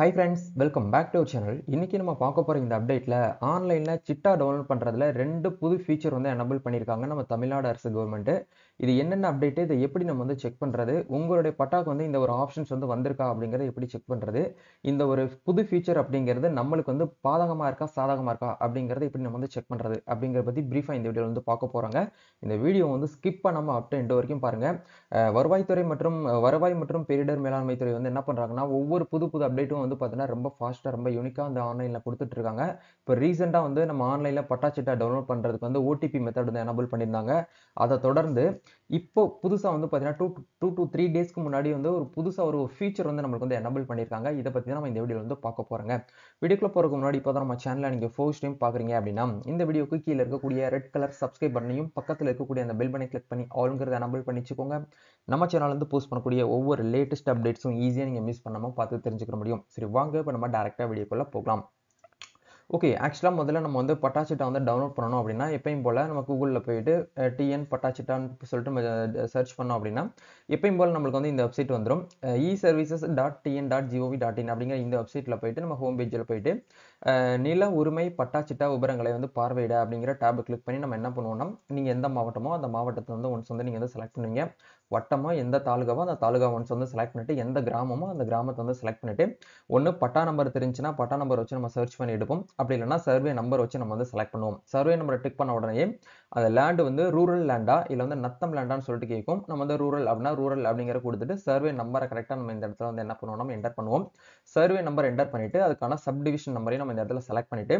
high friends welcome back to channel இன்றைக்கி நம்ம பார்க்க போகிற இந்த அப்டேட்டில் ஆன்லைனில் சிட்டா டவுன்லோட் பண்ணுறதுல ரெண்டு புது ஃபீச்சர் வந்து எனபிள் பண்ணியிருக்காங்க நம்ம தமிழ்நாடு அரசு கவர்மெண்ட்டு இது என்னென்ன அப்டேட்டு இதை எப்படி நம்ம வந்து செக் பண்ணுறது உங்களுடைய பட்டாக்கு வந்து இந்த ஒரு ஆப்ஷன்ஸ் வந்து வந்திருக்கா அப்படிங்கிறத எப்படி செக் பண்ணுறது இந்த ஒரு புது ஃபீச்சர் அப்படிங்கிறது நம்மளுக்கு வந்து பாதகமாக இருக்கா சாதகமாக இருக்கா அப்படிங்கிறத எப்படி நம்ம வந்து செக் பண்ணுறது அப்படிங்கிற பற்றி ப்ரீஃபாக இந்த வீடியோவில் வந்து பார்க்க போகிறாங்க இந்த வீடியோ வந்து ஸ்கிப் பண்ணாமல் அப்டே இன்று வரைக்கும் பாருங்கள் வருவாய்த்துறை மற்றும் வருவாய் மற்றும் பேரிடர் மேலாண்மை துறை வந்து என்ன பண்ணுறாங்கன்னா ஒவ்வொரு புது புது அப்டேட்டும் வந்து பார்த்தீங்கன்னா ரொம்ப ஃபாஸ்ட்டாக ரொம்ப யூனிக்காக அந்த ஆன்லைனில் கொடுத்துட்ருக்காங்க இப்போ ரீசெண்டாக வந்து நம்ம ஆன்லைனில் பட்டாச்சிட்டா டவுன்லோட் பண்ணுறதுக்கு வந்து ஓடிபி மெத்தட் வந்து எனபிள் பண்ணியிருந்தாங்க அதை தொடர்ந்து இப்போ புதுசாக வந்து பார்த்தீங்கன்னா டூ டூ டூ த்ரீ டேஸ்க்கு முன்னாடி வந்து ஒரு புதுசாக ஒரு ஃபீச்சர் வந்து நம்மளுக்கு வந்து எனபிள் பண்ணியிருக்காங்க இதை பற்றி தான் நம்ம இந்த வீடியோவில் வந்து பார்க்க போகிறேங்க வீடியோக்குள்ள போகிறதுக்கு முன்னாடி இப்போ தான் நம்ம சேனலில் நீங்கள் ஃபர்ஸ்ட் டைம் பார்க்குறீங்க அப்படின்னா இந்த வீடியோக்கு கீழே இருக்கக்கூடிய ரெட் கலர் சப்ஸ்கிரைப் பண்ணியும் பக்கத்தில் இருக்கக்கூடிய அந்த பெல் பண்ணி கிளிக் பண்ணி ஆளுங்கிறத எனபிள் பண்ணிச்சுக்கோங்க நம்ம சேனல் வந்து போஸ்ட் பண்ணக்கூடிய ஒவ்வொரு லேட்டஸ்ட் அப்டேட்ஸும் ஈஸியாக நீங்கள் மிஸ் பண்ணாமல் பார்த்து தெரிஞ்சுக்க முடியும் சரி வாங்க இப்போ நம்ம டேரெக்டாக வீடியோக்குள்ளே போகலாம் ஓகே ஆக்சுவலாக முதல்ல நம்ம வந்து பட்டாச்சிட்டா வந்து டவுன்லோட் பண்ணணும் அப்படின்னா எப்பயும் போல் நம்ம கூகுளில் போயிட்டு டிஎன் பட்டாச்சிட்டான்னு சொல்லிட்டு சர்ச் பண்ணோம் அப்படின்னா எப்பயும் போல் நம்மளுக்கு வந்து இந்த வெப்சைட் வந்துடும் e services dot TN dot GOV dot in அப்படிங்கிற இந்த வெப்சைட்டில் போயிட்டு நம்ம ஹோம் பேஜில் போயிட்டு நில உரிமை பட்டாச்சிட்டா விபரங்களை வந்து பார்வையிட அப்படிங்கிற டேப் கிளிக் பண்ணி நம்ம என்ன பண்ணுவோம்னா நீங்கள் எந்த மாவட்டமோ அந்த மாவட்டத்தை வந்து ஒன்ஸ் வந்து நீங்கள் வந்து செலக்ட் பண்ணுவீங்க வட்டமாக எந்த தாலுகாவோ அந்த தாலுகா ஒன்ஸ் வந்து செலக்ட் பண்ணிட்டு எந்த கிராமமோ அந்த கிராமத்தை வந்து செலக்ட் பண்ணிட்டு ஒன்று பட்டா நம்பர் தெரிஞ்சுன்னா பட்டா நம்பர் வச்சு நம்ம சர்ச் பண்ணி எடுப்போம் அப்படி இல்லைன்னா சர்வே நம்பர் வச்சு நம்ம வந்து செலக்ட் பண்ணுவோம் சர்வே நம்பரை டிக் பண்ண உடனே அந்த லேண்டு வந்து ரூரல் லேண்டா இல்லை வந்து நத்தம் லேண்டான்னு சொல்லிட்டு கேட்கும் நம்ம வந்து ரூரல் அப்படின்னா ரூரல் அப்படிங்கிற கொடுத்துட்டு சர்வே நம்பரை கரெக்டாக நம்ம இந்த இடத்துல வந்து என்ன பண்ணுவோம் நம்ம என்டர் பண்ணுவோம் சர்வே நம்பர் என்டர் பண்ணிட்டு அதுக்கான சப்டிவிஷன் நம்பரையும் நம்ம இந்த இடத்துல செலக்ட் பண்ணிட்டு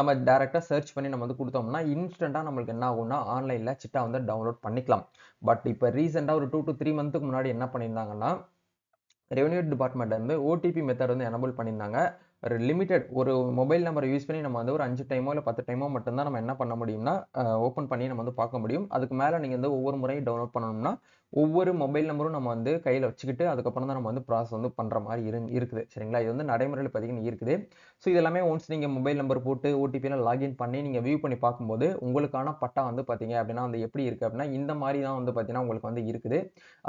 நம்ம டேரெக்டாக சர்ச் பண்ணி நம்ம வந்து கொடுத்தோம்னா இன்ஸ்டண்ட்டாக நம்மளுக்கு என்ன ஆகும்னா ஆன்லைனில் சிட்டா வந்து டவுன்லோட் பண்ணிக்கலாம் பட் இப்போ ரீசெண்டாக ஒரு டூ டு த்ரீ மந்த்துக்கு முன்னாடி என்ன பண்ணியிருந்தாங்கன்னா ரெவன்யூ டிபார்ட்மெண்ட் வந்து ஓடிபி மெத்தட் வந்து எனபிள் பண்ணியிருந்தாங்க ஒரு லிமிட்டட் ஒரு மொபைல் நம்பரை யூஸ் பண்ணி நம்ம வந்து ஒரு அஞ்சு டைமோ இல்லை பத்து டைமோ மட்டும்தான் நம்ம என்ன பண்ண முடியும்னா ஓப்பன் பண்ணி நம்ம வந்து பார்க்க முடியும் அதுக்கு மேலே நீங்கள் வந்து ஒவ்வொரு முறையும் டவுன்லோட் பண்ணணும்னா ஒவ்வொரு மொபைல் நம்பரும் நம்ம வந்து கையில் வச்சுக்கிட்டு அதுக்கப்புறம் தான் நம்ம வந்து ப்ராசஸ் வந்து பண்ணுற மாதிரி இரு இருக்குது சரிங்களா இது வந்து நடைமுறையில் பார்த்தீங்கன்னா இருக்குது ஸோ இதெல்லாமே ஒன்ஸ் நீங்கள் மொபைல் நம்பர் போட்டு ஓடிபியில் லாகின் பண்ணி நீங்கள் வியூ பண்ணி பார்க்கும்போது உங்களுக்கான பட்டா வந்து பார்த்தீங்க அப்படின்னா வந்து எப்படி இருக்குது அப்படின்னா இந்த மாதிரி தான் வந்து பார்த்தீங்கன்னா உங்களுக்கு வந்து இருக்குது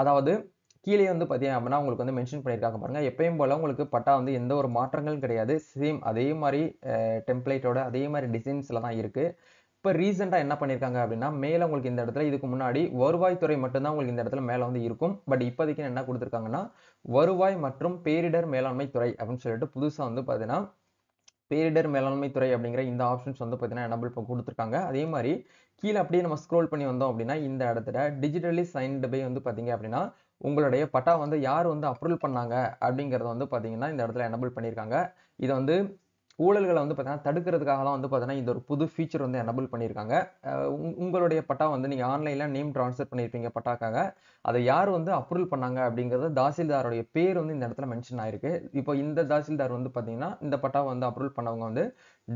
அதாவது கீழே வந்து பார்த்தீங்க அப்படின்னா உங்களுக்கு வந்து மென்ஷன் பண்ணியிருக்காங்க பாருங்கள் எப்பயும் போல் உங்களுக்கு பட்டா வந்து எந்த ஒரு மாற்றங்களும் கிடையாது சேம் அதே மாதிரி டெம்ப்ளேட்டோட அதே மாதிரி டிசைன்ஸில் தான் இருக்குது இப்போ ரீசெண்டாக என்ன பண்ணியிருக்காங்க அப்படின்னா மேலே உங்களுக்கு இந்த இடத்துல இதுக்கு முன்னாடி வருவாய்த்துறை மட்டும்தான் உங்களுக்கு இந்த இடத்துல மேலே வந்து இருக்கும் பட் இப்போதைக்கு என்ன கொடுத்துருக்காங்கன்னா வருவாய் மற்றும் பேரிடர் மேலாண்மை துறை அப்படின்னு சொல்லிட்டு புதுசாக வந்து பார்த்தீங்கன்னா பேரிடர் மேலாண்மை துறை அப்படிங்கிற இந்த ஆப்ஷன்ஸ் வந்து பார்த்தீங்கன்னா எனபிள் இப்போ கொடுத்துருக்காங்க அதே மாதிரி கீழே அப்படியே நம்ம ஸ்க்ரோல் பண்ணி வந்தோம் அப்படின்னா இந்த இடத்துல டிஜிட்டலி சைன்டு பை வந்து பார்த்தீங்க அப்படின்னா உங்களுடைய பட்டா வந்து யார் வந்து அப்ரூவல் பண்ணாங்க அப்படிங்கிறத வந்து பார்த்தீங்கன்னா இந்த இடத்துல எனபிள் பண்ணியிருக்காங்க இதை வந்து ஊழல்களை வந்து பார்த்தீங்கன்னா தடுக்கிறதுக்காக தான் வந்து பார்த்தீங்கன்னா இந்த ஒரு புது ஃபீச்சர் வந்து எனபிள் பண்ணியிருக்காங்க உங்களுடைய பட்டா வந்து நீங்கள் ஆன்லைனில் நேம் ட்ரான்ஸ்ஃபர் பண்ணியிருப்பீங்க பட்டாக்காக அதை யார் வந்து அப்ரூவல் பண்ணாங்க அப்படிங்கிறது தாசில்தாருடைய பேர் வந்து இந்த இடத்துல மென்ஷன் ஆயிருக்கு இப்போ இந்த தாசில்தார் வந்து பார்த்தீங்கன்னா இந்த பட்டாவை வந்து அப்ரூவல் பண்ணவங்க வந்து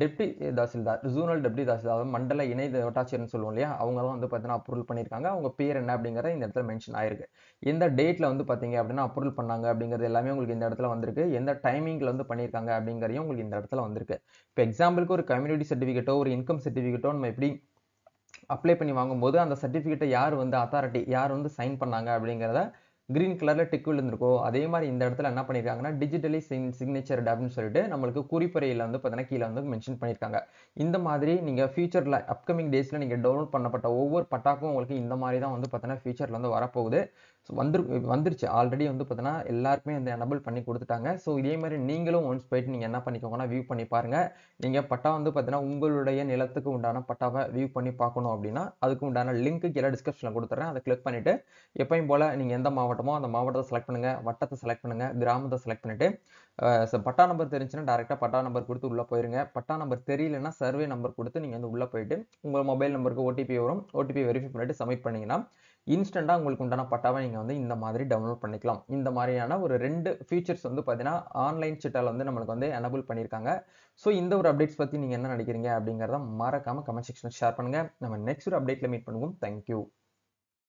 deputy tahsildar zonal deputy tahsildar அதாவது மண்டல இணை வட்டாட்சியர்னு சொல்லுவோம் இல்லையா அவங்க தான் வந்து பார்த்தீங்கன்னா அப்ரூவல் பண்ணியிருக்காங்க அவங்க பேர் என்ன அப்படிங்கிறத இந்த இடத்துல மென்ஷன் ஆயிருக்கு எந்த டேட்டில் வந்து பார்த்தீங்க அப்படின்னா அப்ரூவல் பண்ணாங்க அப்படிங்கிறது எல்லாமே உங்களுக்கு இந்த இடத்துல வந்திருக்கு எந்த டைமிங்கில் வந்து பண்ணியிருக்காங்க அப்படிங்கிறதையும் உங்களுக்கு இந்த இடத்துல வந்திருக்கு இப்போ எக்ஸாம்பிளுக்கு ஒரு கம்யூனிட்டி சர்டிஃபிகேட்டோ ஒரு இன்கம் சர்டிஃபிகேட்டோ நம்ம எப்படி அப்ளை பண்ணி வாங்கும்போது அந்த சர்டிஃபிகேட்டை யார் வந்து அத்தாரிட்டி யார் வந்து சைன் பண்ணாங்க அப்படிங்கிறத கிரீன் கலரில் டிக் விழுந்திருக்கோ அதே மாதிரி இந்த இடத்துல என்ன பண்ணியிருக்காங்கன்னா டிஜிட்டலி சிங் சிக்னேச்சர் அப்படின்னு சொல்லிட்டு நம்மளுக்கு குறிப்புரையில் வந்து பார்த்தீங்கன்னா கீழே வந்து மென்ஷன் பண்ணியிருக்காங்க இந்த மாதிரி நீங்கள் ஃபியூச்சரில் அப்கமிங் டேஸில் நீங்கள் டவுன்லோட் பண்ணப்பட்ட ஒவ்வொரு பட்டாக்கும் உங்களுக்கு இந்த மாதிரி தான் வந்து பார்த்தீங்கன்னா ஃபியூச்சரில் வந்து வரப்போகுது ஸோ வந்துரு வந்துருச்சு ஆல்ரெடி வந்து பார்த்தீங்கன்னா எல்லாருக்குமே வந்து எனபிள் பண்ணி கொடுத்துட்டாங்க ஸோ இதே மாதிரி நீங்களும் ஒன்ஸ் போயிட்டு நீங்கள் என்ன பண்ணிக்கோங்கன்னா வியூ பண்ணி பாருங்கள் நீங்கள் பட்டா வந்து பார்த்தீங்கன்னா உங்களுடைய நிலத்துக்கு உண்டான பட்டாவை வியூ பண்ணி பார்க்கணும் அப்படின்னா அதுக்கு உண்டான லிங்க்கு கீழே டிஸ்கிரிப்ஷனில் கொடுத்துட்றேன் அதை கிளிக் பண்ணிவிட்டு எப்பயும் போல் நீங்கள் எந்த மாவட்டமோ அந்த மாவட்டத்தை செலக்ட் பண்ணுங்கள் வட்டத்தை செலக்ட் பண்ணுங்கள் கிராமத்தை செலக்ட் பண்ணிவிட்டு பட்டா நம்பர் தெரிஞ்சுன்னா டேரெக்டாக பட்டா நம்பர் கொடுத்து உள்ளே போயிருங்க பட்டா நம்பர் தெரியலன்னா சர்வே நம்பர் கொடுத்து நீங்கள் வந்து உள்ளே போயிட்டு உங்கள் மொபைல் நம்பருக்கு ஓடிபி வரும் ஓடிபி வெரிஃபை பண்ணிவிட்டு சப்மிட் பண்ணிங்கன்னா இன்ஸ்டண்ட்டாக உங்களுக்கு உண்டான பட்டாவை நீங்கள் வந்து இந்த மாதிரி டவுன்லோட் பண்ணிக்கலாம் இந்த மாதிரியான ஒரு ரெண்டு ஃபீச்சர்ஸ் வந்து பார்த்தீங்கன்னா ஆன்லைன் சிட்டால் வந்து நம்மளுக்கு வந்து எனபிள் பண்ணியிருக்காங்க ஸோ இந்த ஒரு அப்டேட்ஸ் பற்றி நீங்கள் என்ன நினைக்கிறீங்க அப்படிங்கிறத மறக்காமல் கமெண்ட் செக்ஷனில் ஷேர் பண்ணுங்கள் நம்ம நெக்ஸ்ட் ஒரு அப்டேட்டில் மீட் பண்ணுவோம் தேங்க்யூ